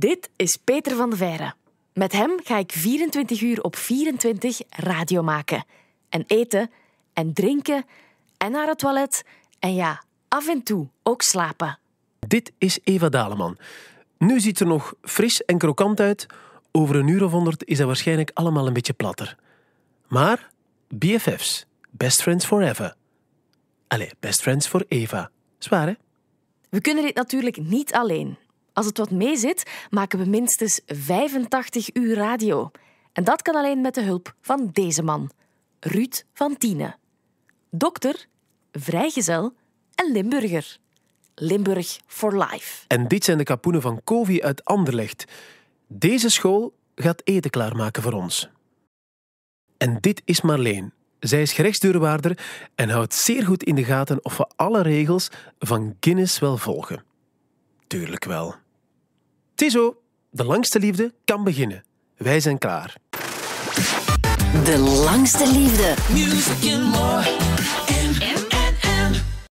Dit is Peter van de Veire. Met hem ga ik 24 uur op 24 radio maken. En eten en drinken en naar het toilet en ja, af en toe ook slapen. Dit is Eva Daleman. Nu ziet ze nog fris en krokant uit. Over een uur of honderd is dat waarschijnlijk allemaal een beetje platter. Maar BFF's, best friends forever. Allee, best friends voor Eva. Zwaar, hè? We kunnen dit natuurlijk niet alleen. Als het wat meezit, maken we minstens 85 uur radio. En dat kan alleen met de hulp van deze man, Ruud van Tiene. Dokter, vrijgezel en Limburger. Limburg for life. En dit zijn de kapoenen van Kovi uit Anderlecht. Deze school gaat eten klaarmaken voor ons. En dit is Marleen. Zij is gerechtsdeurwaarder en houdt zeer goed in de gaten of we alle regels van Guinness wel volgen. Tuurlijk wel zo: de langste liefde kan beginnen. Wij zijn klaar. De langste liefde.